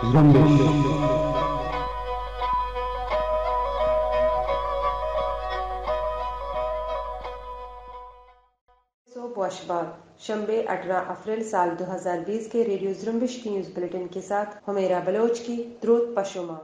शंबे 18 अप्रैल साल 2020 के रेडियो जुम्बिश की न्यूज बुलेटिन के साथ हमेरा बलोच की द्रोत पशुमा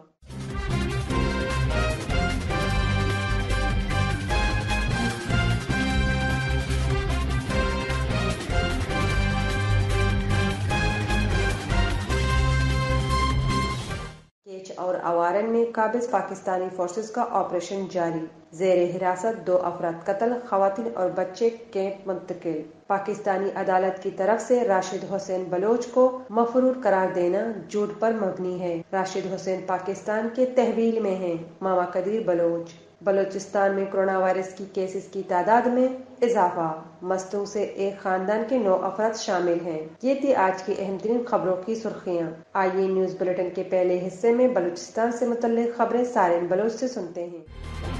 और आवारन में काबिज पाकिस्तानी फोर्सेस का ऑपरेशन जारी जेर हिरासत दो अफराद कत्ल खातन और बच्चे कैंप मुंतकिल पाकिस्तानी अदालत की तरफ से राशिद हुसैन बलोच को मफरूर करार देना झूठ पर मबनी है राशिद हुसैन पाकिस्तान के तहवील में है मामा कदीर बलोच बलोचिस्तान में कोरोना वायरस की केसेस की तादाद में इजाफा मस्तों से एक खानदान के नौ अफराद शामिल हैं ये थी आज की अहम तरीन खबरों की सुर्खियाँ आइए न्यूज बुलेटिन के पहले हिस्से में बलूचिस्तान से मुतल खबरें सारे बलोच से सुनते हैं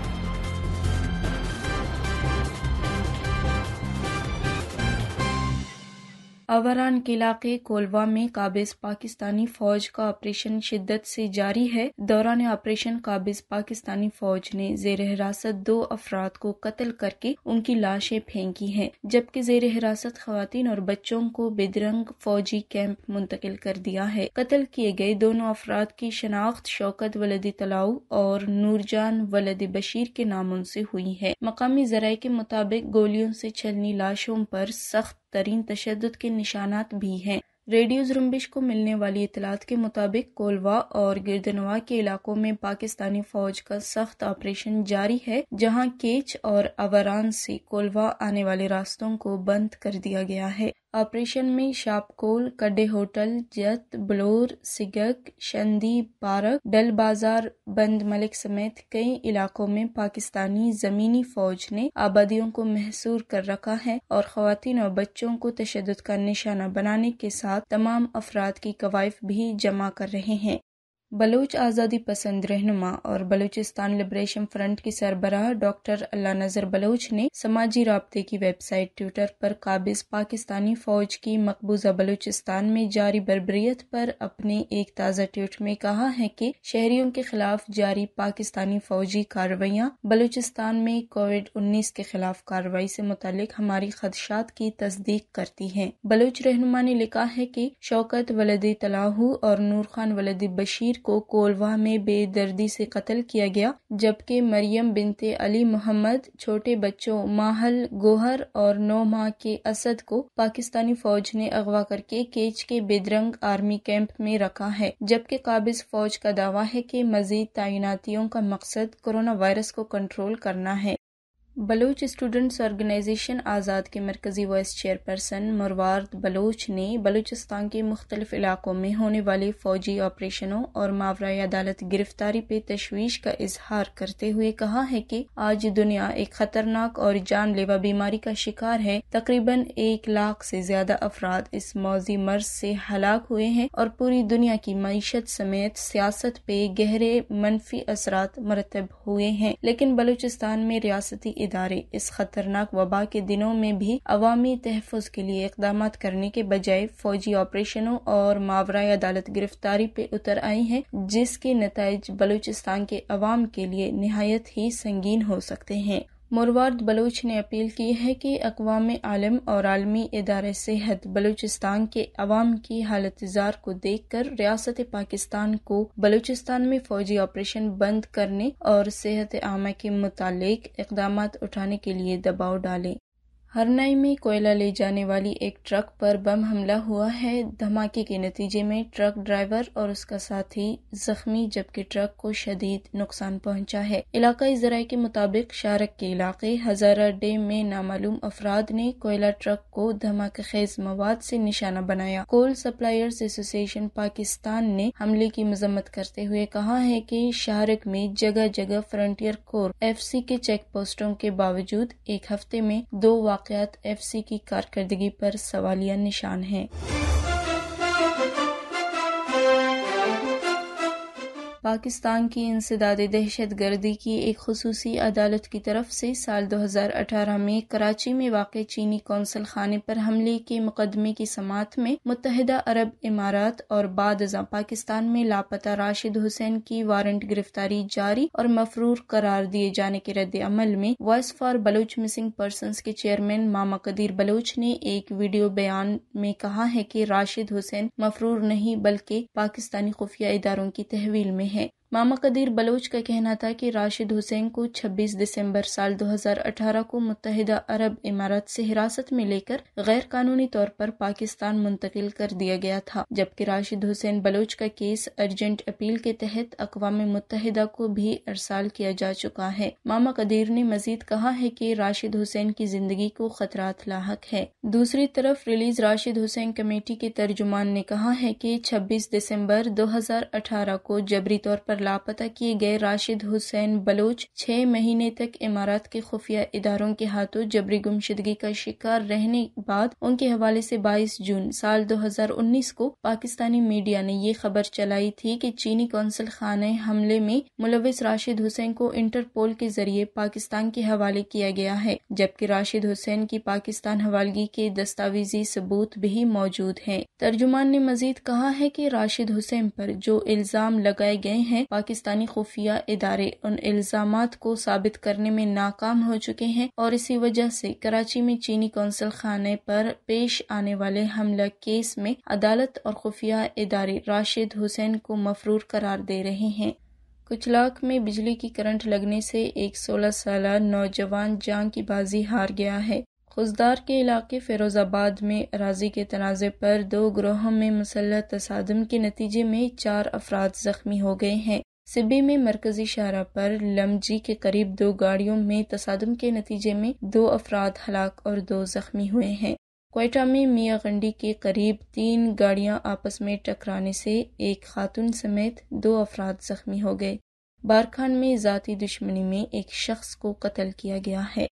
अवरान के इलाके कोलवा में काबिज पाकिस्तानी फौज का ऑपरेशन शिद्दत से जारी है दौरान ऑपरेशन काबिज पाकिस्तानी फौज ने जेर हिरासत दो अफराद को कत्ल करके उनकी लाशें फेंकी हैं जबकि जेर हिरासत खातन और बच्चों को बेदरंग फौजी कैंप मुंतकिल कर दिया है कत्ल किए गए दोनों अफराद की शनाख्त शौकत वलदी तलाऊ और नूरजान वलदी बशीर के नामों से हुई है मकामी जराये के मुताबिक गोलियों से छलनी लाशों पर सख्त तरीन तशद के निशानात भी हैं रेडियो जुम्बिश को मिलने वाली इतलात के मुताबिक कोलवा और गिरदनवा के इलाकों में पाकिस्तानी फौज का सख्त ऑपरेशन जारी है जहां केच और अवरान से कोलवा आने वाले रास्तों को बंद कर दिया गया है ऑपरेशन में शापकोल कड्डे होटल जत बलोर सिगक शंदी पारक डल बाजार बंद मलिक समेत कई इलाकों में पाकिस्तानी जमीनी फौज ने आबादियों को महसूर कर रखा है और खातन और बच्चों को तशद का निशाना बनाने के साथ तमाम अफराद की कवायफ भी जमा कर रहे हैं बलूच आज़ादी पसंद रहनुमा और बलूचिस्तान लिबरेशन फ्रंट की सरबराह डॉक्टर अल्ला नजर बलोच ने समाजी रबते की वेबसाइट ट्विटर पर काबिज पाकिस्तानी फौज की मकबूजा बलूचिस्तान में जारी बरबरीत पर अपने एक ताज़ा ट्वीट में कहा है कि शहरियों के खिलाफ जारी पाकिस्तानी फौजी कार्रवाइयाँ बलूचिस्तान में कोविड उन्नीस के खिलाफ कार्रवाई से मुतल हमारी खदशात की तस्दीक करती है बलूच रहनुमा ने लिखा है की शौकत वलदी तलाहू और नूर खान वलदी बशीर अमीर को कोलवा में बेदर्दी से कत्ल किया गया जबकि मरियम बिनते अली मोहम्मद छोटे बच्चों माहल गोहर और नौ माह के असद को पाकिस्तानी फौज ने अगवा करके केच के बेदरंग आर्मी कैंप में रखा है जबकि काबिज फौज का दावा है कि मजीद तैनातियों का मकसद कोरोना वायरस को कंट्रोल करना है बलोच स्टूडेंट्स ऑर्गेनाइजेशन आज़ाद के मरकज़ी वाइस चेयरपर्सन मरवार्द बलोच ने बलूचिस्तान के मुख्तलिफ इलाकों में होने वाले फ़ौजी ऑपरेशनों और मावरा अदालत गिरफ्तारी पे तशवीश का इजहार करते हुए कहा है कि आज दुनिया एक खतरनाक और जानलेवा बीमारी का शिकार है तकरीबन एक लाख से ज्यादा अफराद इस मौजी मर्ज से हलाक हुए हैं और पूरी दुनिया की मीशत समेत सियासत पे गहरे मनफी असरा मरतब हुए हैं लेकिन बलूचिस्तान में रियासती इदारे इस खतरनाक वबा के दिनों में भी अवामी तहफ़ के लिए इकदाम करने के बजाय फौजी ऑपरेशनों और मावरा अदालत गिरफ्तारी पे उतर आई है जिसके नतज बलूचिस्तान के अवाम के लिए नहायत ही संगीन हो सकते हैं मुर्वाद बलूच ने अपील की है कि अकवाम आलम और आलमी इदार सेहत बलूचिस्तान के अवाम की हालत इजार को देख कर रियासत पाकिस्तान को बलूचिस्तान में फौजी ऑपरेशन बंद करने और सेहत आमा के मुतालिक इकदाम उठाने के लिए दबाव डालें हरनाई में कोयला ले जाने वाली एक ट्रक पर बम हमला हुआ है धमाके के नतीजे में ट्रक ड्राइवर और उसका साथी जख्मी जबकि ट्रक को शदीद नुकसान पहुंचा है इलाकाई जराये के मुताबिक शारक के इलाके हजारा डे में नामालूम अफराद ने कोयला ट्रक को धमाके खेज मवाद से निशाना बनाया कोल सप्लायर्स एसोसिएशन पाकिस्तान ने हमले की मजम्मत करते हुए कहा है की शारक में जगह जगह फ्रंटियर कोर एफ के चेक पोस्टों के बावजूद एक हफ्ते में दो वाक एफ़ सी की कारदगी पर सवालिया निशान हैं पाकिस्तान की इंसदाद दहशत गर्दी की एक खसूस अदालत की तरफ से साल 2018 में कराची में वाक़ चीनी कौंसल खाने पर हमले के मुकदमे की समात में मुतहदा अरब इमारात और बाद पाकिस्तान में लापता राशिद हुसैन की वारंट गिरफ्तारी जारी और मफरूर करार दिए जाने के रद्द अमल में Voice for Baloch Missing Person के चेयरमैन मामा कदीर बलोच ने एक वीडियो बयान में कहा है कि राशिद हुसैन मफरूर नहीं बल्कि पाकिस्तानी खुफिया इदारों की तहवील में है हैं मामा कदीर बलोच का कहना था कि राशिद हुसैन को 26 दिसंबर साल 2018 को मुतहदा अरब इमारात से हिरासत में लेकर गैर कानूनी तौर पर पाकिस्तान मुंतकिल कर दिया गया था जबकि राशिद हुसैन बलोच का केस अर्जेंट अपील के तहत अकवा मुतहदा को भी अरसाल किया जा चुका है मामा कदीर ने मजीद कहा है की राशिद हुसैन की जिंदगी को खतरात लाक है दूसरी तरफ रिलीज राशिद हुसैन कमेटी के तर्जुमान ने कहा है की छब्बीस दिसम्बर दो को जबरी तौर पर पर लापता किए गए राशिद हुसैन बलोच छह महीने तक इमारत के खुफिया इदारों के हाथों जबरी गुमशदगी का शिकार रहने बाद उनके हवाले से 22 जून साल 2019 को पाकिस्तानी मीडिया ने ये खबर चलाई थी कि चीनी कौंसल खाने हमले में मुलविस राशिद हुसैन को इंटरपोल के जरिए पाकिस्तान के हवाले किया गया है जबकि राशिद हुसैन की पाकिस्तान हवालगी के दस्तावेजी सबूत भी मौजूद है तर्जुमान ने मजीद कहा है की राशिद हुसैन पर जो इल्जाम लगाए गए हैं पाकिस्तानी खुफिया इदारे उन इल्जाम को साबित करने में नाकाम हो चुके हैं और इसी वजह से कराची में चीनी कौंसल खाने पर पेश आने वाले हमला केस में अदालत और खुफिया इदारे राशिद हुसैन को मफरूर करार दे रहे हैं कुचलाक में बिजली की करंट लगने से एक 16 साल नौजवान जान की बाजी हार गया है खुजदार के इलाके फ़िरोज़ाबाद में अराजी के तनाज़े पर दो ग्रोहों में मुसलह तसादम के नतीजे में चार अफराद ज़ख्मी हो गए हैं सिब्बी में मरकजी शाहरा पर लमजी के करीब दो गाड़ियों में तसादम के नतीजे में दो अफराद हलाक और दो ज़ख्मी हुए हैं कोयटा में मियाँ गंडी के करीब तीन गाड़ियां आपस में टकराने से एक खातून समेत दो अफराद ज़ख्मी हो गए बारखान में ज़ाती दुश्मनी में एक शख्स को कत्ल किया गया है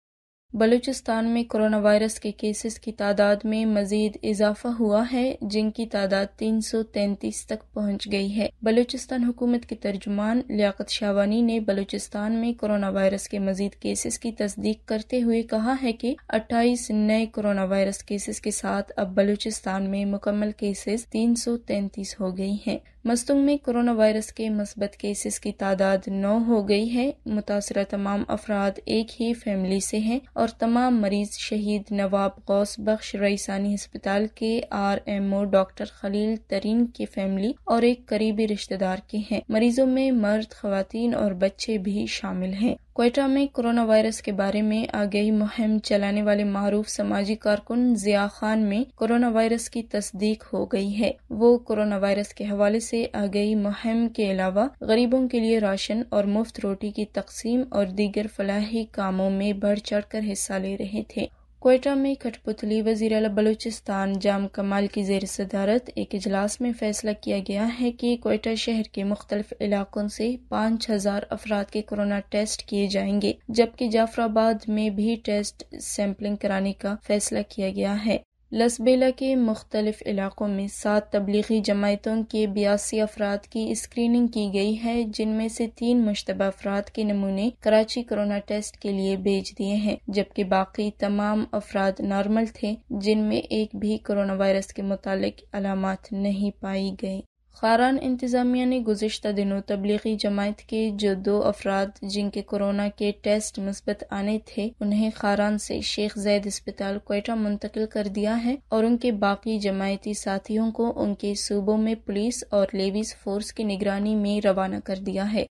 बलूचिस्तान में कोरोना वायरस के केसेस की तादाद में मजीद इजाफा हुआ है जिनकी तादाद तीन सौ तैतीस तक पहुंच गई है बलूचिस्तान हुकूमत के तर्जुमान लियाकत शावानी ने बलूचिस्तान में कोरोना वायरस के मजीद केसेस की तस्दीक करते हुए कहा है कि अट्ठाईस नए कोरोना वायरस केसेस के साथ अब बलूचिस्तान में मुकम्मल केसेस तीन सौ तैतीस हो गई है मस्तुंग में कोरोना वायरस के मस्बत केसेस की तादाद नौ हो गई है मुतासर तमाम अफराद एक ही फैमिली से हैं और तमाम मरीज शहीद नवाब गौस बख्श रईसानी हस्पताल के R M O doctor Khalil Tareen की फैमिली और एक करीबी रिश्तेदार के हैं मरीजों में मर्द खातन और बच्चे भी शामिल हैं कोयटा में कोरोना वायरस के बारे में आगही मुहिम चलाने वाले मरूफ समाजी कारकुन जिया खान में कोरोना वायरस की तस्दीक हो गई है वो कोरोना वायरस के हवाले से आगही मुहिम के अलावा गरीबों के लिए राशन और मुफ्त रोटी की तकसीम और दीगर फलाही कामों में बढ़ चढ़ कर हिस्सा ले रहे थे कोयटा में कठपुतली वजीर बलूचिस्तान जाम कमाल की जेर सदारत एक इजलास में फैसला किया गया है कि कोयटा शहर के मुख्तलिफ इलाकों से पाँच हजार अफराद के कोरोना टेस्ट किए जाएंगे जबकि जाफराबाद में भी टेस्ट सैम्पलिंग कराने का फैसला किया गया है लसबेला के मुख्तलिफ इलाक़ों में सात तबलीगी जमायतों के बयासी अफराद की स्क्रीनिंग की गई है जिनमें से तीन मुशतबा अफराद के नमूने कराची कोरोना टेस्ट के लिए भेज दिए हैं जबकि बाकी तमाम अफराद नॉर्मल थे जिनमें एक भी कोरोना वायरस के मुतालिक अलामत नहीं पाई गई खारान इंतज़ामिया ने गुजशत दिनों तबलीगी जमायत के जो दो अफराद जिनके कोरोना के टेस्ट मुस्बत आने थे उन्हें खारान से शेख जैद अस्पताल कोयटा मुंतकिल कर दिया है और उनके बाकी जमायती साथियों को उनके सूबों में पुलिस और लेवीज फोर्स की निगरानी में रवाना कर दिया है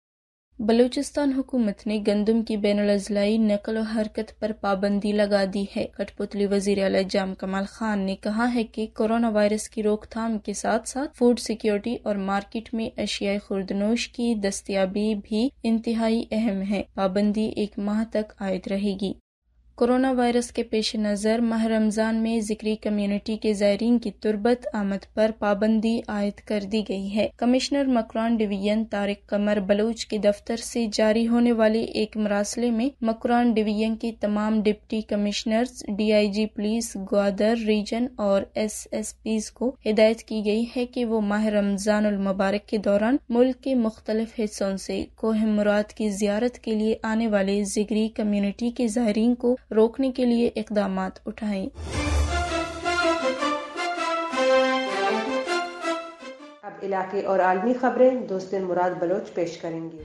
बलूचिस्तान हुकूमत ने गंदम की बैन अजलाई नकल और हरकत पर पाबंदी लगा दी है कठपुतली वजीर अला जाम कमाल खान ने कहा है कि कोरोना वायरस की रोकथाम के साथ साथ फूड सिक्योरिटी और मार्केट में अशियाई खुर्दनोश की दस्तियाबी भी इंतहाई अहम है पाबंदी एक माह तक आयद रहेगी कोरोना वायरस के पेश नज़र माह रमज़ान में जिक्री कम्युनिटी के ज़ायरीन की तुरबत आमद पर पाबंदी आयद कर दी गई है कमिश्नर मकरान डिवीजन तारिक कमर बलूच के दफ्तर से जारी होने वाले एक मरासले में मकरान डिवीजन के तमाम deputy commissioners DIG police Gwadar region और एस एस पी को हिदायत की गई है कि वो माह रमज़ान मुबारक के दौरान मुल्क के मुख्तलिफ हिस्सों से कोह मुराद की जियारत के लिए आने वाले जिगरी कम्युनिटी के ज़ायरीन को रोकने के लिए इकदाम उठाए अब इलाके और आलमी खबरें दोस्त मुराद बलोच पेश करेंगे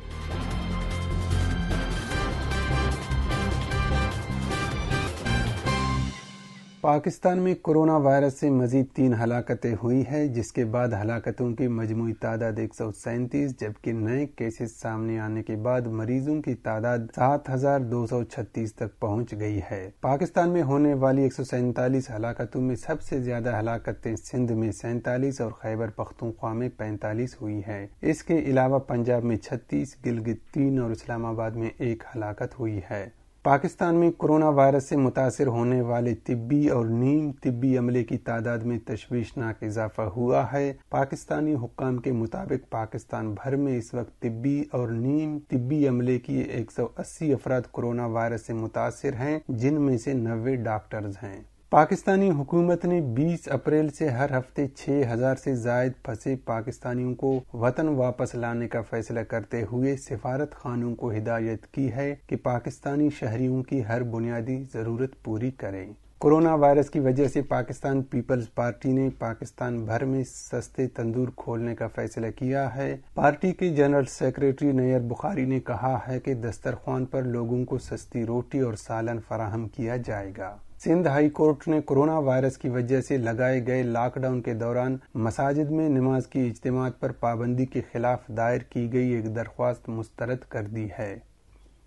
पाकिस्तान में कोरोना वायरस से मजीद तीन हलाकतें हुई है जिसके बाद हलाकतों की मजमू तादाद एक सौ सैंतीस जबकि नए केसेस सामने आने के बाद मरीजों की तादाद सात हजार दो सौ छत्तीस तक पहुंच गई है पाकिस्तान में होने वाली एक सौ सैंतालीस हलाकतों में सबसे ज्यादा हलाकतें सिंध में सैंतालीस और खैबर पख्तूनख्वा में पैंतालीस हुई है इसके अलावा पंजाब में छत्तीस गिलगित तीन और इस्लामाबाद में एक हलाकत हुई है पाकिस्तान में कोरोना वायरस से मुतासर होने वाले तिब्बी और नीम तिब्बी अमले की तादाद में तशवीशनाक इजाफा हुआ है पाकिस्तानी हुकाम के मुताबिक पाकिस्तान भर में इस वक्त तिब्बी और नीम तिब्बी अमले की 180 अफराद कोरोना वायरस से मुतासर हैं जिनमें से नबे डॉक्टर्स हैं पाकिस्तानी हुकूमत ने 20 अप्रैल से हर हफ्ते 6000 से जायद फंसे पाकिस्तानियों को वतन वापस लाने का फैसला करते हुए सिफारत खानों को हिदायत की है कि पाकिस्तानी शहरियों की हर बुनियादी ज़रूरत पूरी करें कोरोना वायरस की वजह से पाकिस्तान पीपल्स पार्टी ने पाकिस्तान भर में सस्ते तंदूर खोलने का फैसला किया है पार्टी के जनरल सेक्रेटरी नैयर बुखारी ने कहा है कि दस्तरखान पर लोगों को सस्ती रोटी और सालन फराहम किया जाएगा सिंध हाई कोर्ट ने कोरोना वायरस की वजह से लगाए गए लॉकडाउन के दौरान मसाजिद में नमाज की इज्तम पर पाबंदी के खिलाफ दायर की गई एक दरख्वास्त मुस्तरद कर दी है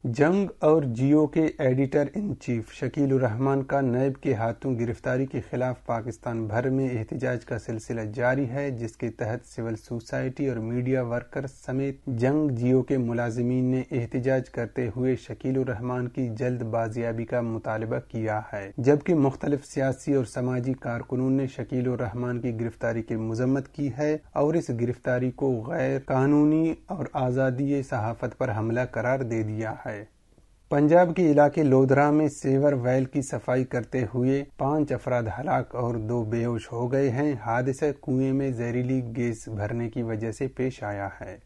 जंग और जियो के editor in chief Shakeel Rahman का नैब के हाथों गिरफ्तारी के खिलाफ पाकिस्तान भर में एहतजाज का सिलसिला जारी है जिसके तहत सिविल सोसाइटी और मीडिया वर्कर समेत जंग जियो के मुलाजमीन ने एहतजाज करते हुए शकील रहमान की जल्द बाजियाबी का मुतालबा किया है जबकि मुख्तलिफ सियासी और समाजी कारकुनों ने शकील रहमान की गिरफ्तारी की मजम्मत की है और इस गिरफ्तारी को गैर कानूनी और आज़ादी सहाफत पर हमला करार दे दिया है पंजाब के इलाके लोधरा में सेवर वैल की सफाई करते हुए पांच अफराद हलाक और दो बेहोश हो गए हैं हादसा कुएं में जहरीली गैस भरने की वजह से पेश आया है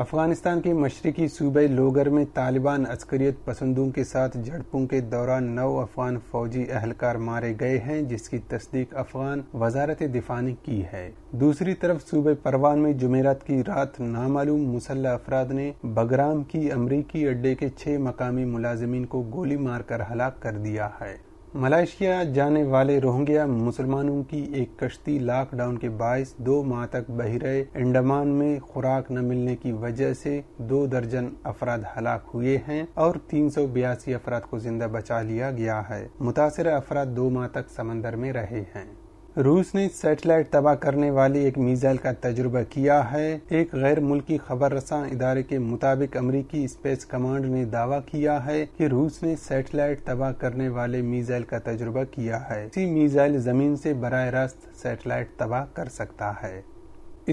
अफगानिस्तान के मशरकी सूबे लोगर में तालिबान अस्करियत पसंदों के साथ झड़पों के दौरान नौ अफगान फौजी अहलकार मारे गए हैं जिसकी तस्दीक अफगान वजारत दिफा ने की है दूसरी तरफ सूबे परवान में जमेरात की रात नामालूम मुसल्ह अफराद ने बगराम की अमरीकी अड्डे के छह मकामी मुलाजमीन को गोली मारकर हलाक कर दिया है मलाइशिया जाने वाले रोहिंग्या मुसलमानों की एक कश्ती लॉकडाउन के बायस दो माह तक बहिरे अंडमान में खुराक न मिलने की वजह से दो दर्जन अफराद हलाक हुए हैं और तीन सौ बयासी अफराद को जिंदा बचा लिया गया है मुतासर अफराद दो माह तक समंदर में रहे हैं रूस ने सैटेलाइट तबाह करने वाली एक मिसाइल का तजुर्बा किया है एक गैर मुल्की खबर रसा इदारे के मुताबिक अमरीकी स्पेस कमांड ने दावा किया है कि रूस ने सैटेलाइट तबाह करने वाले मिसाइल का तजुर्बा किया है इसी मिसाइल जमीन से बर रास्त सैटेलाइट तबाह कर सकता है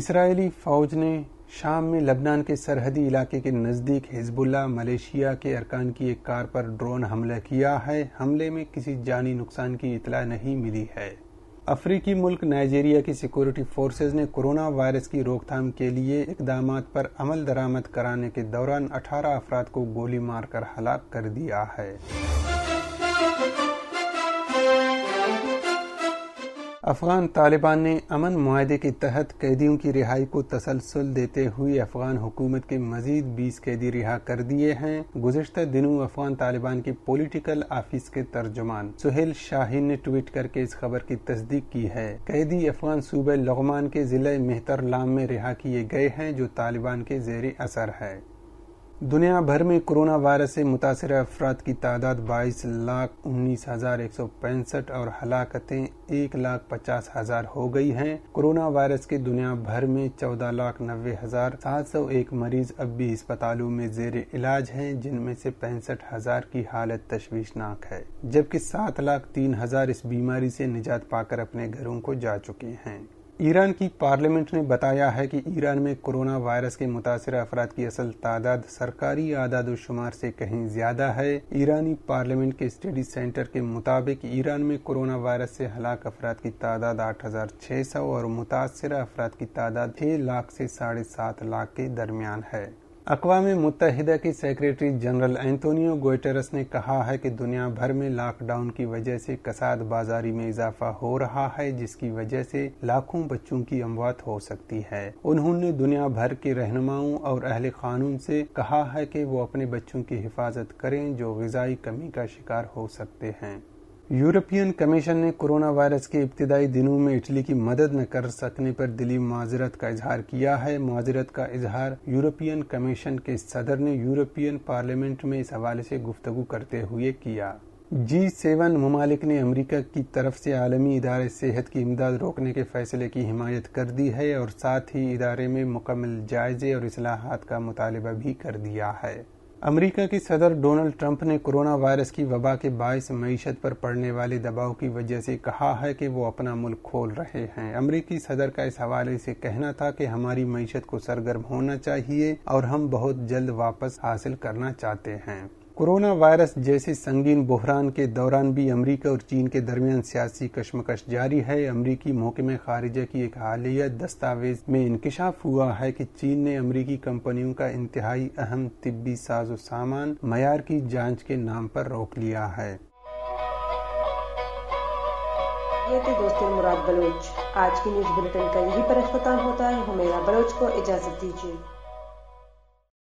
इसराइली फौज ने शाम में लबनान के सरहदी इलाके के नज़दीक हिजबुल्ला मलेशिया के अरकान की एक कार पर ड्रोन हमला किया है हमले में किसी जानी नुकसान की इतला नहीं मिली है अफ्रीकी मुल्क नाइजीरिया की सिक्योरिटी फोर्सेज ने कोरोना वायरस की रोकथाम के लिए इकदाम पर अमल दरामद कराने के दौरान 18 अफराद को गोली मारकर हलाक कर दिया है अफगान तालिबान ने अमन माहे के तहत कैदियों की रिहाई को तसलसल देते हुए अफगान हुकूमत के मजीद बीस कैदी रिहा कर दिए हैं गुजशत दिनों अफगान तालिबान के पोलिटिकल ऑफिस के तर्जुमान सुहेल शाहिन ने ट्वीट करके इस खबर की तस्दीक की है कैदी अफगान सूबे लगमान के जिले मेहतर लाम में रिहा किए गए हैं जो तालिबान के जेर असर है दुनिया भर में कोरोना वायरस से मुतासर अफराद की तादाद बाईस लाख उन्नीस हजार एक सौ पैंसठ और हलाकतें एक लाख पचास हजार हो गई हैं कोरोना वायरस के दुनिया भर में चौदह लाख नब्बे हजार सात सौ एक मरीज अब भी अस्पतालों में जेर इलाज हैं जिनमें से पैंसठ हजार की हालत तशवीशनाक है जबकि सात लाख तीन हजार इस बीमारी से निजात पाकर अपने घरों को जा चुके हैं ईरान की पार्लियामेंट ने बताया है कि ईरान में कोरोना वायरस के मुतासर अफराद की असल तादाद सरकारी आदाद शुमार से कहीं ज्यादा है ईरानी पार्लियामेंट के स्टडी सेंटर के मुताबिक ईरान में कोरोना वायरस से हलाक अफराद की तादाद 8,600 और मुतासर अफराद की तादाद छह लाख से साढ़े सात लाख के दरमियान है अकवा मुतहद की सेक्रेटरी जनरल एंतोनियो गोयटेरस ने कहा है कि दुनिया भर में लॉकडाउन की वजह से कसाद बाजारी में इजाफा हो रहा है जिसकी वजह से लाखों बच्चों की अमवात हो सकती है उन्होंने दुनिया भर के रहनुमाओं और अहल कानून से कहा है कि वो अपने बच्चों की हिफाजत करें जो गजाई कमी का शिकार हो सकते हैं यूरोपियन कमीशन ने कोरोना वायरस के इब्तदाई दिनों में इटली की मदद न कर सकने पर दिली माजरत का इजहार किया है माजरत का इजहार यूरोपियन कमीशन के सदर ने यूरोपियन पार्लियामेंट में इस हवाले से गुफ्तगु करते हुए किया जी सेवन ममालिक ने अमरीका की तरफ से आलमी इदारे सेहत की इमदाद रोकने के फैसले की हिमायत कर दी है और साथ ही इदारे में मुकम्मल जायजे और असलाहत का मुतालबा भी कर दिया है अमेरिका के सदर डोनाल्ड ट्रंप ने कोरोना वायरस की वबा के बायस मीशत पर पड़ने वाले दबाव की वजह से कहा है कि वो अपना मुल्क खोल रहे हैं अमरीकी सदर का इस हवाले से कहना था कि हमारी मीशत को सरगर्म होना चाहिए और हम बहुत जल्द वापस हासिल करना चाहते हैं कोरोना वायरस जैसे संगीन बहरान के दौरान भी अमेरिका और चीन के दरमियान सियासी कशमकश जारी है अमेरिकी महकमे खारिजा की एक हालिया दस्तावेज में इंकशाफ हुआ है कि चीन ने अमेरिकी कंपनियों का इंतहाई अहम तिब्बी साजो सामान मैार की जांच के नाम पर रोक लिया है ये थे दोस्तों मुराद बलोच आज की न्यूज बुलेटिन का यही पर अख्ताम होता है बलोच को इजाजत दीजिए